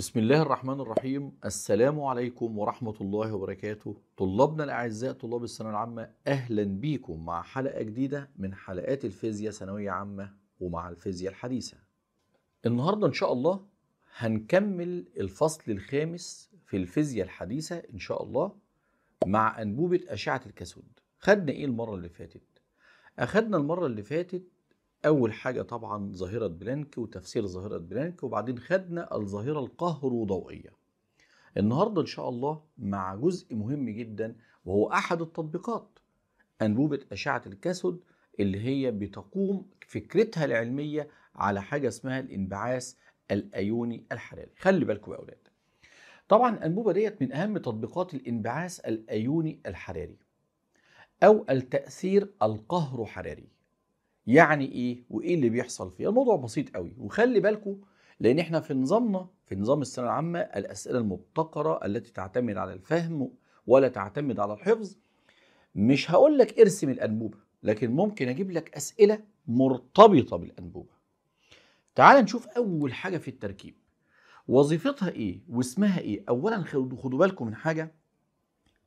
بسم الله الرحمن الرحيم السلام عليكم ورحمة الله وبركاته طلابنا الأعزاء طلاب الثانوية العامة أهلا بيكم مع حلقة جديدة من حلقات الفيزياء ثانوية عامة ومع الفيزياء الحديثة النهاردة إن شاء الله هنكمل الفصل الخامس في الفيزياء الحديثة إن شاء الله مع أنبوبة أشعة الكثود خدنا إيه المرة اللي فاتت؟ أخدنا المرة اللي فاتت اول حاجه طبعا ظاهره بلانك وتفسير ظاهره بلانك وبعدين خدنا الظاهره القهروضوئيه النهارده ان شاء الله مع جزء مهم جدا وهو احد التطبيقات انبوبه اشعه الكاثود اللي هي بتقوم فكرتها العلميه على حاجه اسمها الانبعاث الايوني الحراري خلي بالكم يا اولاد طبعا انبوبه ديت من اهم تطبيقات الانبعاث الايوني الحراري او التاثير القهر حراري يعني ايه وايه اللي بيحصل فيه الموضوع بسيط قوي وخلي بالكم لان احنا في نظامنا في نظام الثانويه العامه الاسئله المبتكره التي تعتمد على الفهم ولا تعتمد على الحفظ مش هقول لك ارسم الانبوبه لكن ممكن اجيب لك اسئله مرتبطه بالانبوبه تعال نشوف اول حاجه في التركيب وظيفتها ايه واسمها ايه اولا خدوا بالكم من حاجه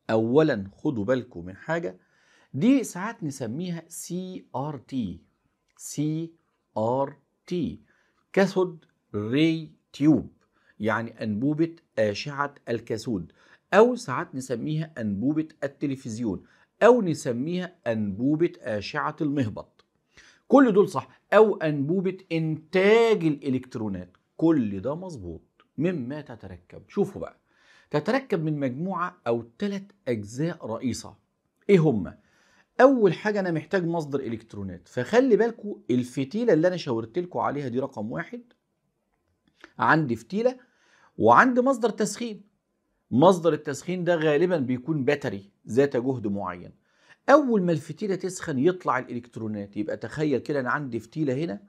اولا خدوا بالكم من حاجه دي ساعات نسميها سي ار تي سي ار تي كاثود ري تيوب يعني أنبوبة أشعة الكاثود أو ساعات نسميها أنبوبة التلفزيون أو نسميها أنبوبة أشعة المهبط كل دول صح أو أنبوبة إنتاج الإلكترونات كل ده مظبوط مما تتركب شوفوا بقى تتركب من مجموعة أو ثلاث أجزاء رئيسة إيه هما؟ اول حاجه انا محتاج مصدر الكترونات فخلي بالكوا الفتيله اللي انا شاورت لكم عليها دي رقم واحد عندي فتيله وعندي مصدر تسخين مصدر التسخين ده غالبا بيكون باتري ذات جهد معين اول ما الفتيله تسخن يطلع الالكترونات يبقى تخيل كده انا عندي فتيله هنا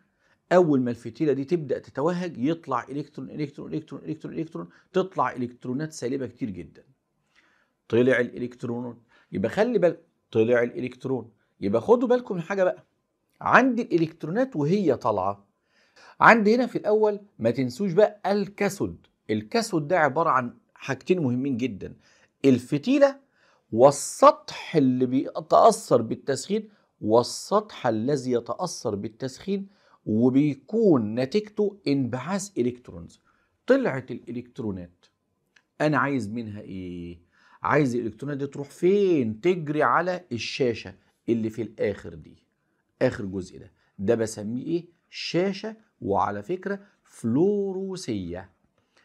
اول ما الفتيله دي تبدا تتوهج يطلع الكترون الكترون الكترون الكترون الكترون تطلع الكترونات سالبه كتير جدا طلع الالكترونات يبقى خلي بالك طلع الالكترون يبقى خدوا بالكم من حاجه بقى عندي الالكترونات وهي طالعه عندي هنا في الاول ما تنسوش بقى الكاسود الكاسود ده عباره عن حاجتين مهمين جدا الفتيله والسطح اللي بيتاثر بالتسخين والسطح الذي يتاثر بالتسخين وبيكون نتيجته انبعاث الكترونز طلعت الالكترونات انا عايز منها ايه عايز الالكترونات دي تروح فين تجري على الشاشه اللي في الاخر دي اخر جزء ده ده بسميه ايه شاشه وعلى فكره فلوروسيه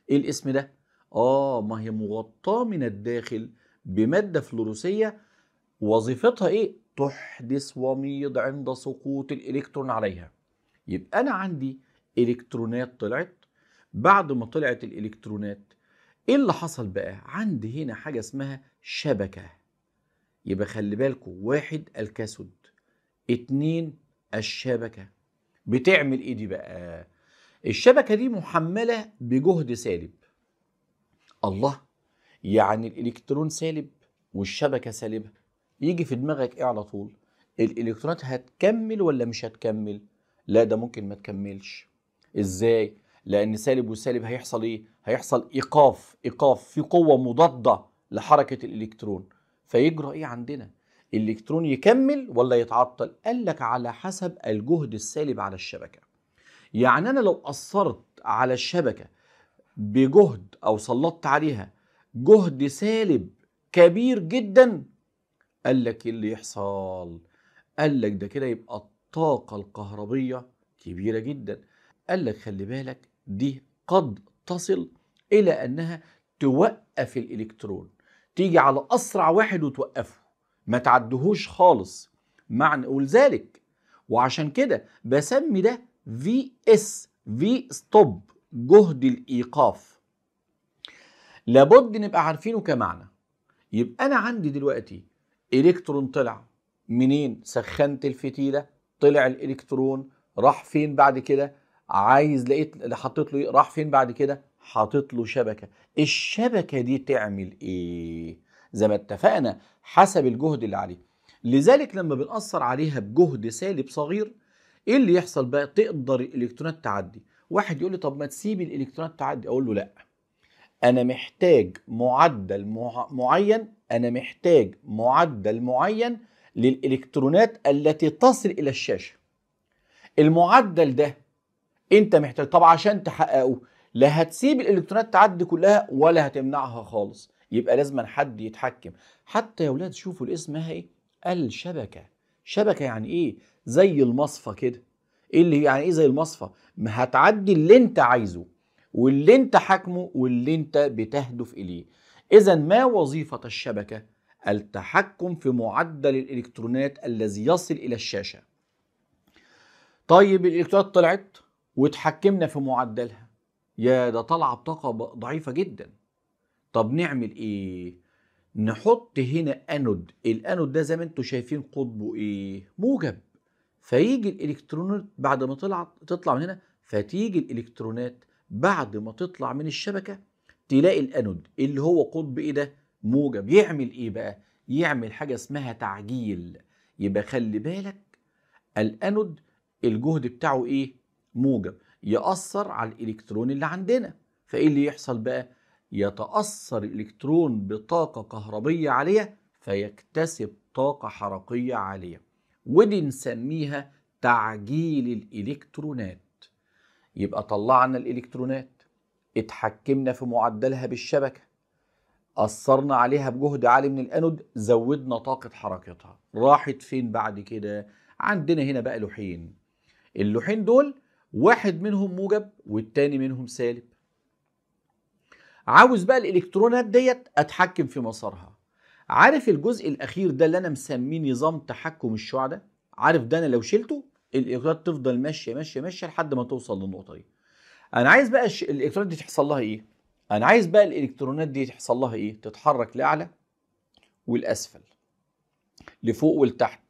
ايه الاسم ده اه ما هي مغطاه من الداخل بماده فلوروسيه وظيفتها ايه تحدث وميض عند سقوط الالكترون عليها يبقى انا عندي الكترونات طلعت بعد ما طلعت الالكترونات ايه اللي حصل بقى عندي هنا حاجه اسمها شبكه يبقى خلي بالكم واحد الكسد اتنين الشبكه بتعمل ايه دي بقى الشبكه دي محمله بجهد سالب الله يعني الالكترون سالب والشبكه سالبه يجي في دماغك ايه على طول الالكترونات هتكمل ولا مش هتكمل لا ده ممكن ما تكملش ازاي لان سالب وسالب هيحصل ايه هيحصل ايقاف ايقاف في قوه مضاده لحركه الالكترون فيجرى ايه عندنا الالكترون يكمل ولا يتعطل قال لك على حسب الجهد السالب على الشبكه يعني انا لو اثرت على الشبكه بجهد او سلطت عليها جهد سالب كبير جدا قال لك ايه اللي يحصل قال لك ده كده يبقى الطاقه الكهربيه كبيره جدا قال لك خلي بالك دي قد تصل إلى أنها توقف الإلكترون تيجي على أسرع واحد وتوقفه ما تعدهوش خالص معنى ولذلك وعشان كده بسمي ده في اس في ستوب جهد الإيقاف لابد نبقى عارفينه كمعنى يبقى أنا عندي دلوقتي إلكترون طلع منين سخنت الفتيلة طلع الإلكترون راح فين بعد كده عايز لقيت حطيت له إيه؟ راح فين بعد كده حاطط له شبكه الشبكه دي تعمل ايه زي ما اتفقنا حسب الجهد اللي عليه لذلك لما بنأثر عليها بجهد سالب صغير ايه اللي يحصل بقى تقدر الالكترونات تعدي واحد يقول لي طب ما تسيب الالكترونات تعدي اقول له لا انا محتاج معدل مع... معين انا محتاج معدل معين للالكترونات التي تصل الى الشاشه المعدل ده انت محتاج طب عشان تحققه لا هتسيب الالكترونات تعدي كلها ولا هتمنعها خالص يبقى لازم حد يتحكم حتى يا ولاد شوفوا اسمها ايه الشبكه شبكه يعني ايه زي المصفى كده ايه اللي يعني ايه زي المصفى ما هتعدي اللي انت عايزه واللي انت حاكمه واللي انت بتهدف اليه اذا ما وظيفه الشبكه التحكم في معدل الالكترونات الذي يصل الى الشاشه طيب الالكترونات طلعت وتحكمنا في معدلها يا ده طالعه بطاقه ضعيفه جدا طب نعمل ايه نحط هنا انود الانود ده زي ما انتم شايفين قطبه ايه موجب فيجي الالكترونات بعد ما طلعت تطلع من هنا فتيجي الالكترونات بعد ما تطلع من الشبكه تلاقي الانود اللي هو قطب ايه ده موجب يعمل ايه بقى يعمل حاجه اسمها تعجيل يبقى خلي بالك الانود الجهد بتاعه ايه موجب يأثر على الإلكترون اللي عندنا فإيه اللي يحصل بقى؟ يتأثر الإلكترون بطاقة كهربية عالية فيكتسب طاقة حركية عالية ودي نسميها تعجيل الإلكترونات يبقى طلعنا الإلكترونات اتحكمنا في معدلها بالشبكة أثرنا عليها بجهد عالي من الأنود زودنا طاقة حركتها راحت فين بعد كده؟ عندنا هنا بقى لوحين اللوحين دول واحد منهم موجب والتاني منهم سالب عاوز بقى الالكترونات ديت اتحكم في مسارها عارف الجزء الاخير ده اللي انا مسميه نظام تحكم الشعاع ده عارف ده انا لو شلته الالكترونات تفضل ماشيه ماشيه ماشيه لحد ما توصل للنقطه دي انا عايز بقى الالكترونات دي تحصل لها ايه انا عايز بقى الالكترونات دي تحصل لها ايه تتحرك لاعلى والاسفل لفوق ولتحت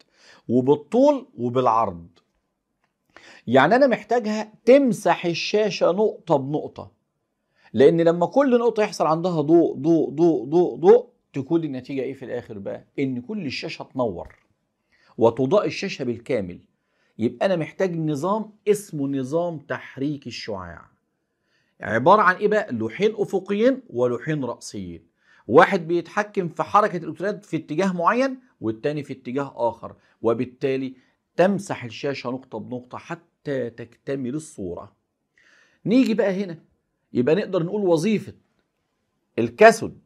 وبالطول وبالعرض يعني انا محتاجها تمسح الشاشه نقطه بنقطه لان لما كل نقطه يحصل عندها ضوء ضوء ضوء ضوء ضوء تكون النتيجه ايه في الاخر بقى ان كل الشاشه تنور وتضاء الشاشه بالكامل يبقى انا محتاج نظام اسمه نظام تحريك الشعاع عباره عن ايه بقى لوحين افقيين ولوحين راسيين واحد بيتحكم في حركه الالكترونات في اتجاه معين والتاني في اتجاه اخر وبالتالي تمسح الشاشه نقطه بنقطه حتى حتى تكتمل الصورة نيجي بقى هنا يبقى نقدر نقول وظيفة الكاسود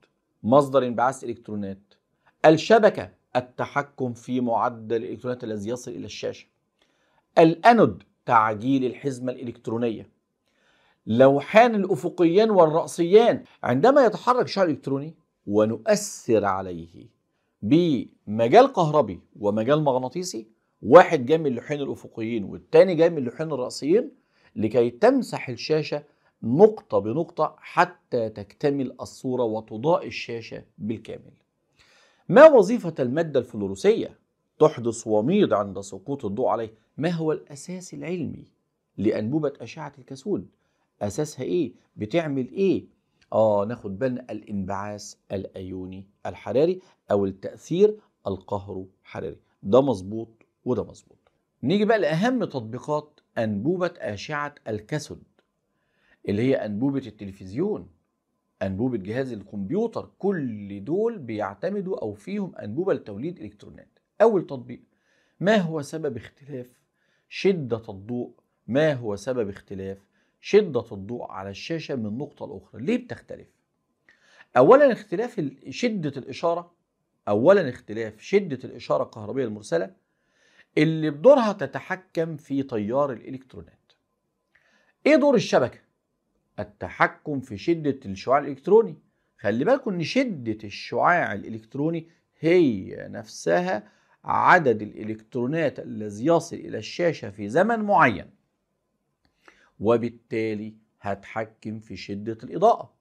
مصدر انبعاث الكترونات الشبكة التحكم في معدل الالكترونات الذي يصل الى الشاشة الانود تعجيل الحزمة الالكترونية لوحان الافقيان والرأسيان عندما يتحرك شعر الكتروني ونؤثر عليه بمجال كهربي ومجال مغناطيسي واحد جاي من اللوحين الافقيين والتاني جاي من اللوحين الراسيين لكي تمسح الشاشه نقطه بنقطه حتى تكتمل الصوره وتضاء الشاشه بالكامل ما وظيفه الماده الفلوروسيه تحدث وميض عند سقوط الضوء عليه ما هو الاساس العلمي لانبوبه اشعه الكسول اساسها ايه بتعمل ايه اه ناخد بالنا الانبعاث الايوني الحراري او التاثير القهرو حراري ده مظبوط وده مظبوط نيجي بقى لأهم تطبيقات أنبوبة أشعة الكاثود اللي هي أنبوبة التلفزيون أنبوبة جهاز الكمبيوتر كل دول بيعتمدوا أو فيهم أنبوبة لتوليد إلكترونات أول تطبيق ما هو سبب اختلاف شدة الضوء ما هو سبب اختلاف شدة الضوء على الشاشة من نقطة لأخرى ليه بتختلف أولا اختلاف شدة الإشارة أولا اختلاف شدة الإشارة الكهربية المرسلة اللي بدورها تتحكم في تيار الالكترونات ايه دور الشبكه التحكم في شده الشعاع الالكتروني خلي بالكم ان شده الشعاع الالكتروني هي نفسها عدد الالكترونات الذي يصل الى الشاشه في زمن معين وبالتالي هتحكم في شده الاضاءه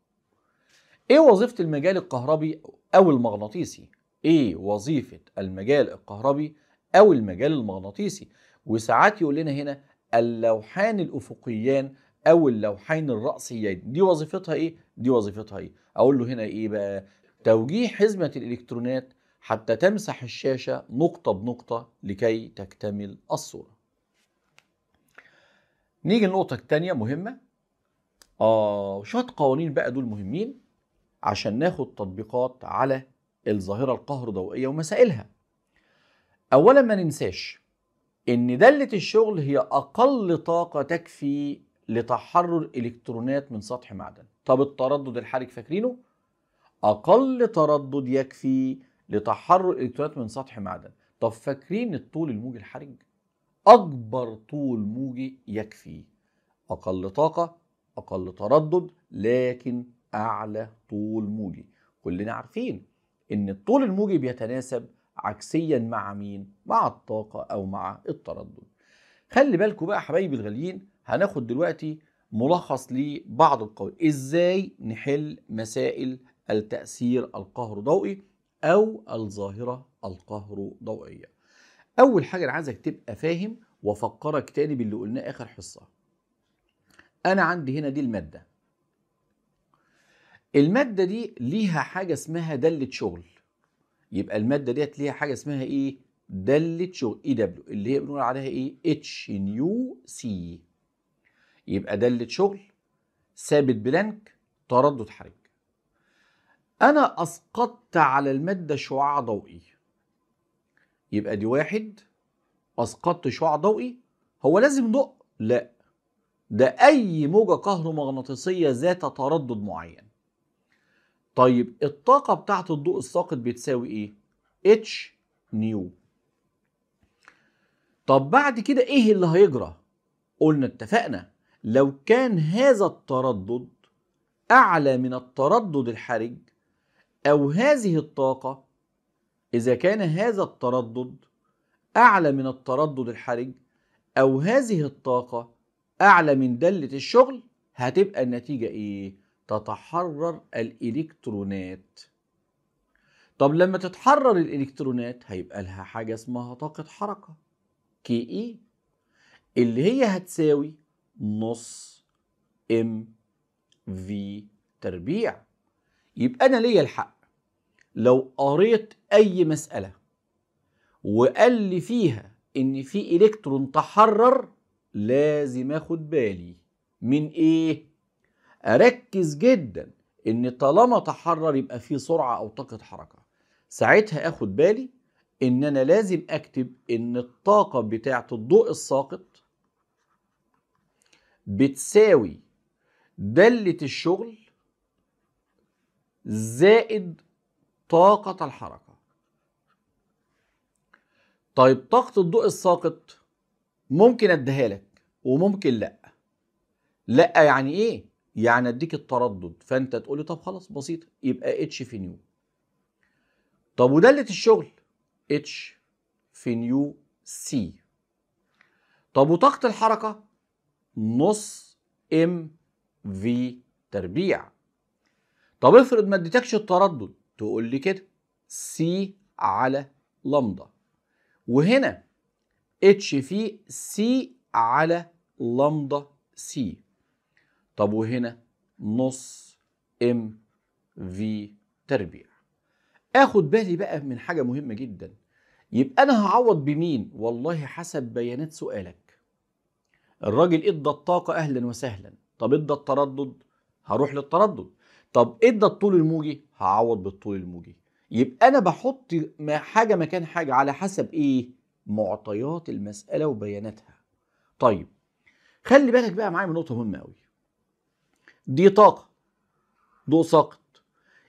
ايه وظيفه المجال الكهربي او المغناطيسي ايه وظيفه المجال الكهربي او المجال المغناطيسي وساعات يقول لنا هنا اللوحان الافقيان او اللوحين الرأسيين دي وظيفتها ايه دي وظيفتها ايه اقول له هنا ايه بقى توجيه حزمة الالكترونات حتى تمسح الشاشة نقطة بنقطة لكي تكتمل الصورة نيجي للنقطة التانية مهمة آه شوية قوانين بقى دول مهمين عشان ناخد تطبيقات على الظاهرة القهر ضوئية ومسائلها اولا ما ننساش ان دالة الشغل هي اقل طاقة تكفي لتحرر الكترونات من سطح معدن طب التردد الحرج فاكرينه اقل تردد يكفي لتحرر الكترونات من سطح معدن طب فاكرين الطول الموجي الحرج اكبر طول موجي يكفي اقل طاقة اقل تردد لكن اعلى طول موجي كلنا عارفين ان الطول الموجي بيتناسب عكسيا مع مين؟ مع الطاقة أو مع التردد خلي بالكم بقى حبايبي الغاليين هناخد دلوقتي ملخص لبعض القوانين ازاي نحل مسائل التأثير القهروضوئي أو الظاهرة القهروضوئية أول حاجة أنا عايزك تبقى فاهم وأفكرك تاني باللي قلناه آخر حصة أنا عندي هنا دي المادة المادة دي ليها حاجة اسمها دلة شغل يبقى الماده ديت ليها حاجه اسمها ايه داله شغل اي e دبليو اللي هي بنقول عليها ايه اتش نيو سي يبقى داله شغل ثابت بلانك تردد حرج انا اسقطت على الماده شعاع ضوئي يبقى دي واحد اسقطت شعاع ضوئي هو لازم ضوء لا ده اي موجه كهرومغناطيسيه ذات تردد معين طيب الطاقة بتاعت الضوء الساقط بتساوي ايه؟ اتش نيو طب بعد كده ايه اللي هيجرى؟ قلنا اتفقنا لو كان هذا التردد أعلى من التردد الحرج أو هذه الطاقة إذا كان هذا التردد أعلى من التردد الحرج أو هذه الطاقة أعلى من دالة الشغل هتبقى النتيجة إيه؟ تتحرر الإلكترونات طب لما تتحرر الإلكترونات هيبقى لها حاجة اسمها طاقة حركة كي إي اللي هي هتساوي نص ام في تربيع يبقى أنا ليا الحق لو قريت أي مسألة وقال لي فيها إن في إلكترون تحرر لازم آخد بالي من إيه؟ اركز جدا ان طالما تحرر يبقى فيه سرعه او طاقه حركه ساعتها اخد بالي ان انا لازم اكتب ان الطاقه بتاعه الضوء الساقط بتساوي داله الشغل زائد طاقه الحركه طيب طاقه الضوء الساقط ممكن اديها لك وممكن لا لا يعني ايه يعني اديك التردد فانت تقول لي طب خلاص بسيطه يبقى اتش في نيو طب وداله الشغل اتش في نيو سي طب وطاقه الحركه نص ام في تربيع طب افرض ما اديتكش التردد تقول لي كده سي على لمدا وهنا اتش في سي على لمدا سي طب وهنا نص ام في تربيع اخد بالي بقى من حاجة مهمة جدا يبقى انا هعوض بمين والله حسب بيانات سؤالك الراجل ادى الطاقة اهلا وسهلا طب ادى التردد هروح للتردد طب ادى الطول الموجي هعوض بالطول الموجي يبقى انا بحط حاجة مكان حاجة على حسب ايه معطيات المسألة وبياناتها طيب خلي بالك بقى معايا من نقطة مهمة قوي دي طاقة ضوء سقط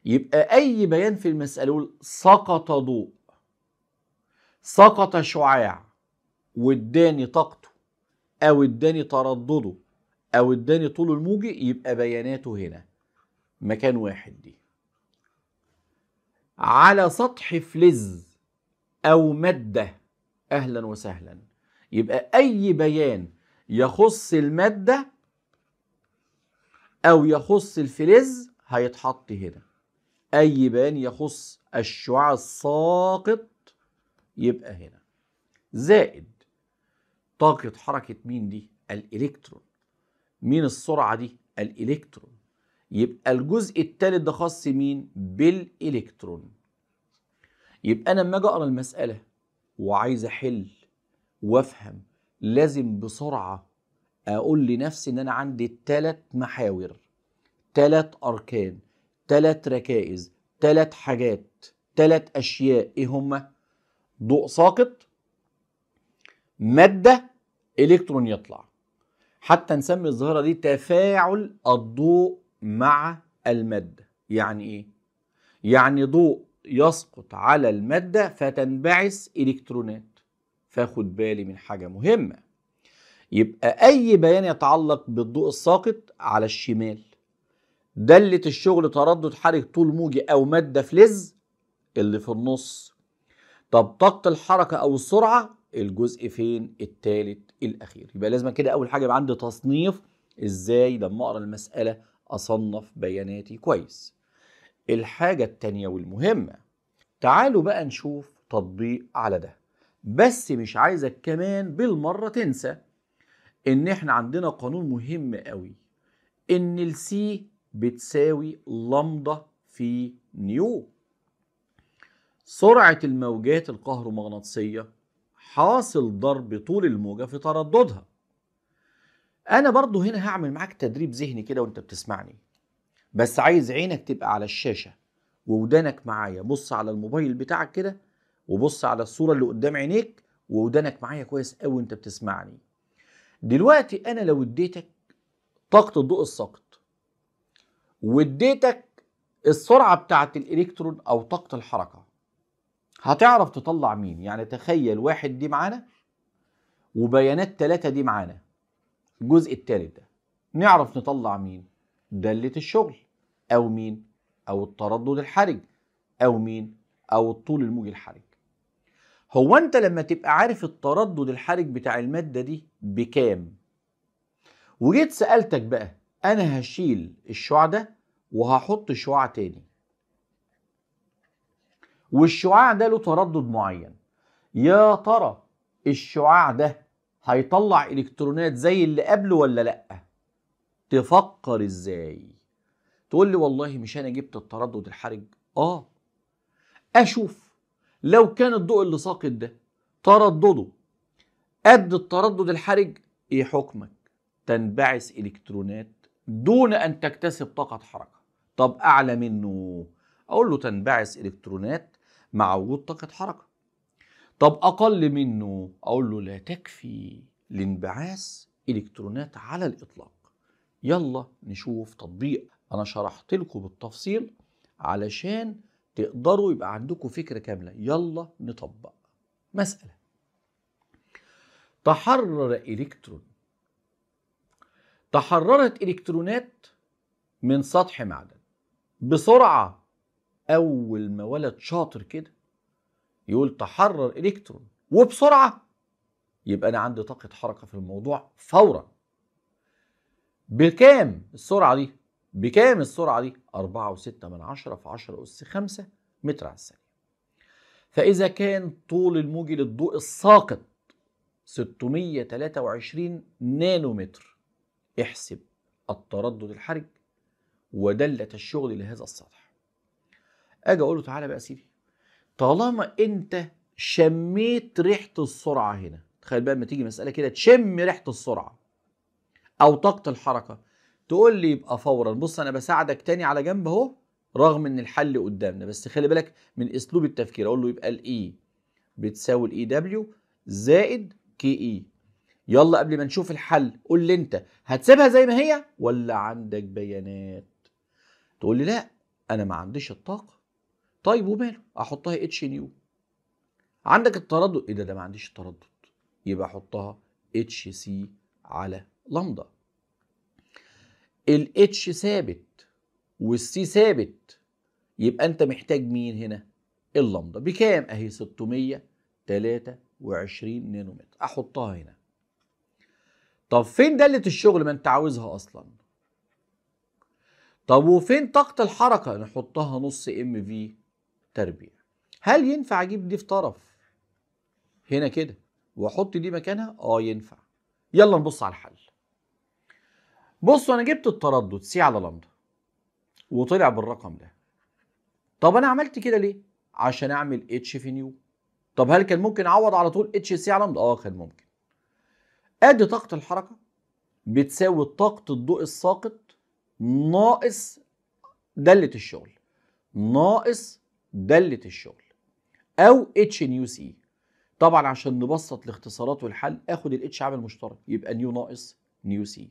يبقى أي بيان في المسألة يقول سقط ضوء سقط شعاع واداني طاقته أو اداني تردده أو اداني طول الموجي يبقى بياناته هنا مكان واحد دي على سطح فلز أو مادة أهلا وسهلا يبقى أي بيان يخص المادة أو يخص الفلز هيتحط هنا أي بيان يخص الشعاع الساقط يبقى هنا زائد طاقة حركة مين دي؟ الإلكترون مين السرعة دي؟ الإلكترون يبقى الجزء الثالث ده خاص مين؟ بالإلكترون يبقى أنا لما أجي أقرأ المسألة وعايز أحل وأفهم لازم بسرعة اقول لنفسي ان انا عندي ثلاث محاور ثلاث اركان ثلاث ركائز ثلاث حاجات ثلاث اشياء ايه هما ضوء ساقط ماده الكترون يطلع حتى نسمي الظاهره دي تفاعل الضوء مع الماده يعني ايه يعني ضوء يسقط على الماده فتنبعث الكترونات فاخد بالي من حاجه مهمه يبقى اي بيان يتعلق بالضوء الساقط على الشمال دالة الشغل تردد حركة طول موجي او مادة فلز اللي في النص طب طاقة الحركة او السرعة الجزء فين التالت الاخير يبقى لازم كده اول حاجة يبقى عندي تصنيف ازاي لما اقرا المسألة اصنف بياناتي كويس الحاجة التانية والمهمة تعالوا بقى نشوف تطبيق على ده بس مش عايزك كمان بالمرة تنسى ان احنا عندنا قانون مهم قوي ان السي بتساوي لمضة في نيو سرعة الموجات القهرومغناطيسية حاصل ضرب طول الموجة في ترددها انا برضو هنا هعمل معاك تدريب ذهني كده وانت بتسمعني بس عايز عينك تبقى على الشاشة وودانك معايا بص على الموبايل بتاعك كده وبص على الصورة اللي قدام عينيك وودانك معايا كويس قوي وانت بتسمعني دلوقتي انا لو اديتك طاقه الضوء الساقط واديتك السرعه بتاعه الالكترون او طاقه الحركه هتعرف تطلع مين يعني تخيل واحد دي معانا وبيانات ثلاثة دي معانا الجزء الثالث ده نعرف نطلع مين دالة الشغل أو مين أو التردد الحرج أو مين أو الطول الموجي الحرج هو انت لما تبقى عارف التردد الحرج بتاع الماده دي بكام وجيت سالتك بقى انا هشيل الشعاع ده وهحط شعاع تاني والشعاع ده له تردد معين يا ترى الشعاع ده هيطلع الكترونات زي اللي قبله ولا لا تفكر ازاي تقول لي والله مش انا جبت التردد الحرج اه اشوف لو كان الضوء اللي ساقط ده تردده قد التردد الحرج ايه حكمك تنبعث الكترونات دون ان تكتسب طاقه حركه طب اعلى منه اقول له تنبعث الكترونات مع وجود طاقه حركه طب اقل منه اقول له لا تكفي لانبعاث الكترونات على الاطلاق يلا نشوف تطبيق انا شرحت لكم بالتفصيل علشان تقدروا يبقى عندكم فكرة كاملة يلا نطبق مسألة تحرر إلكترون تحررت إلكترونات من سطح معدن بسرعة أول ما ولد شاطر كده يقول تحرر إلكترون وبسرعة يبقى أنا عندي طاقة حركة في الموضوع فورا بكام السرعة دي؟ بكام السرعة دي؟ 4.6 من 10 في 10 أس 5 متر على الثانية فإذا كان طول الموجة للضوء الساقط 623 نانومتر احسب التردد الحرج ودلة الشغل لهذا السطح أجي أقول له تعالى بقى سيدي طالما أنت شميت ريحة السرعة هنا تخيل بقى لما تيجي مسألة كده تشم ريحة السرعة أو طاقة الحركة تقول لي يبقى فورا بص انا بساعدك تاني على جنب اهو رغم ان الحل قدامنا بس خلي بالك من اسلوب التفكير اقول له يبقى الاي e بتساوي الاي دبليو e زائد كي اي e. يلا قبل ما نشوف الحل قول لي انت هتسيبها زي ما هي ولا عندك بيانات تقول لي لا انا ما عنديش الطاقه طيب وماله احطها اتش نيو عندك التردد ايه ده ده ما عنديش التردد يبقى احطها اتش سي على لمدا الاتش ثابت والسي ثابت يبقى انت محتاج مين هنا اللمضه بكام اهي 623 نانومتر احطها هنا طب فين داله الشغل ما انت عاوزها اصلا طب وفين طاقه الحركه نحطها نص ام في تربيع هل ينفع اجيب دي في طرف هنا كده واحط دي مكانها اه ينفع يلا نبص على الحل بصوا انا جبت التردد سي على لندا وطلع بالرقم ده طب انا عملت كده ليه عشان اعمل اتش في نيو طب هل كان ممكن اعوض على طول اتش سي على لندا اه كان ممكن ادي طاقه الحركه بتساوي طاقه الضوء الساقط ناقص داله الشغل ناقص داله الشغل او اتش نيو سي طبعا عشان نبسط الاختصارات والحل اخد الاتش عامل مشترك يبقى نيو ناقص نيو سي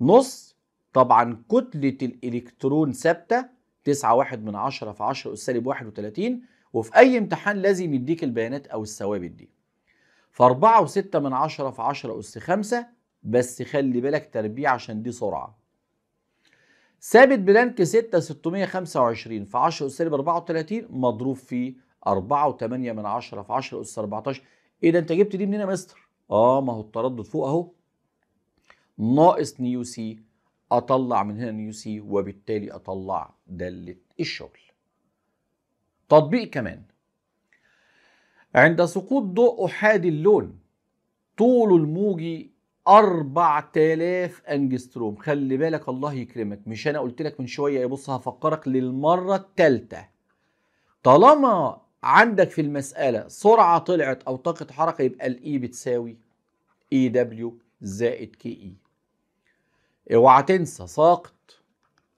نص طبعا كتلة الإلكترون ثابتة تسعة واحد من عشرة في عشرة أس سالب واحد وتلاتين وفي أي امتحان لازم يديك البيانات أو الثوابت دي فأربعة وستة من عشرة في عشرة أس خمسة بس خلي بالك تربيع عشان دي سرعة ثابت بلانك ستة ستمية خمسة وعشرين في عشرة أس سالب أربعة وتلاتين مضروب في أربعة وتمانية من عشرة في عشرة أس أربعتاشر إيه ده أنت جبت دي منين يا مستر؟ آه ما هو التردد فوق أهو ناقص نيو سي اطلع من هنا نيو سي وبالتالي اطلع داله الشغل تطبيق كمان عند سقوط ضوء احادي اللون طوله الموجي 4000 انجستروم خلي بالك الله يكرمك مش انا قلت لك من شويه بص هفكرك للمره الثالثه طالما عندك في المساله سرعه طلعت او طاقه حركه يبقى الاي e بتساوي اي e دبليو زائد كي اي e. اوعى تنسى ساقط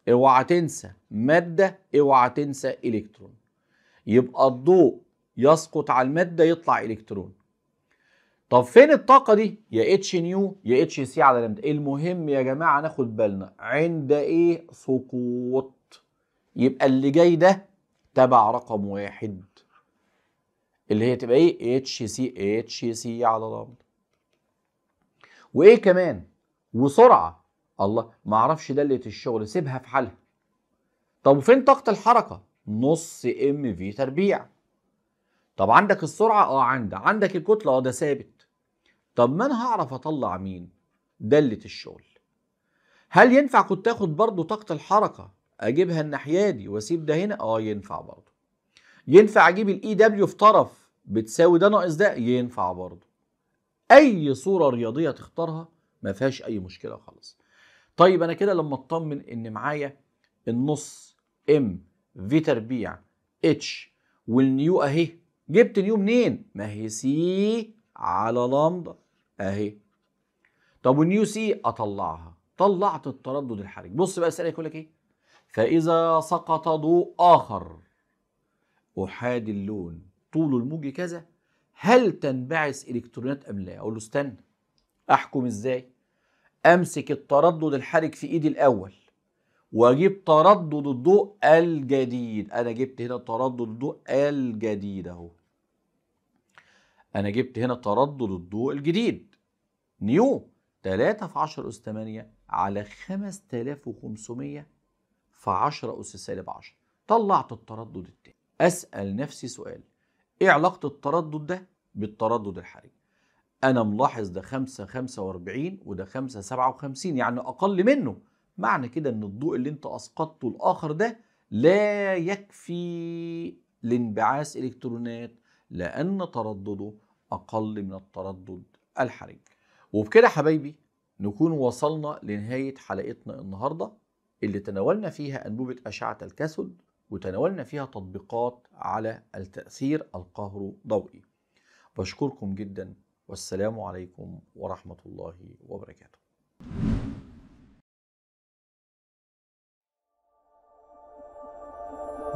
اوعى تنسى مادة اوعى تنسى الكترون يبقى الضوء يسقط على المادة يطلع الكترون طب فين الطاقة دي؟ يا اتش نيو يا اتش سي على لامدا المهم يا جماعة ناخد بالنا عند ايه سقوط يبقى اللي جاي ده تبع رقم واحد اللي هي تبقى ايه؟ اتش سي اتش سي على لامدا وايه كمان؟ وسرعة الله ما اعرفش دله الشغل سيبها في حالها طب وفين طاقه الحركه نص ام في تربيع طب عندك السرعه اه عندك عندك الكتله اه ده ثابت طب ما انا هعرف اطلع مين دله الشغل هل ينفع كنت تاخد برضو طاقه الحركه اجيبها الناحيه دي واسيب ده هنا اه ينفع برضو ينفع اجيب الاي دبليو e في طرف بتساوي ده ناقص ده ينفع برضو اي صوره رياضيه تختارها ما فيهاش اي مشكله خالص طيب انا كده لما اطمن ان معايا النص ام في تربيع يعني اتش والنيو اهي جبت نيو منين؟ ما هي سي على لامدا اهي طب والنيو سي اطلعها طلعت التردد الحرج بص بقى السؤال يقول لك ايه؟ فاذا سقط ضوء اخر احادي اللون طول الموج كذا هل تنبعث الكترونات ام لا؟ اقول له استنى احكم ازاي؟ امسك التردد الحرج في ايدي الاول واجيب تردد الضوء الجديد انا جبت هنا تردد الضوء الجديد اهو انا جبت هنا تردد الضوء الجديد نيو 3 في 10 اس 8 على 5500 في 10 اس سالب 10 طلعت التردد الثاني اسال نفسي سؤال ايه علاقه التردد ده بالتردد الحرج انا ملاحظ ده 5 45 وده 5 57 يعني اقل منه معنى كده ان الضوء اللي انت اسقطته الاخر ده لا يكفي لانبعاث الكترونات لان تردده اقل من التردد الحرج وبكده حبايبي نكون وصلنا لنهايه حلقتنا النهارده اللي تناولنا فيها انبوبه اشعه الكاثود وتناولنا فيها تطبيقات على التاثير القهر ضوئي بشكركم جدا والسلام عليكم ورحمة الله وبركاته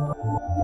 Thank you.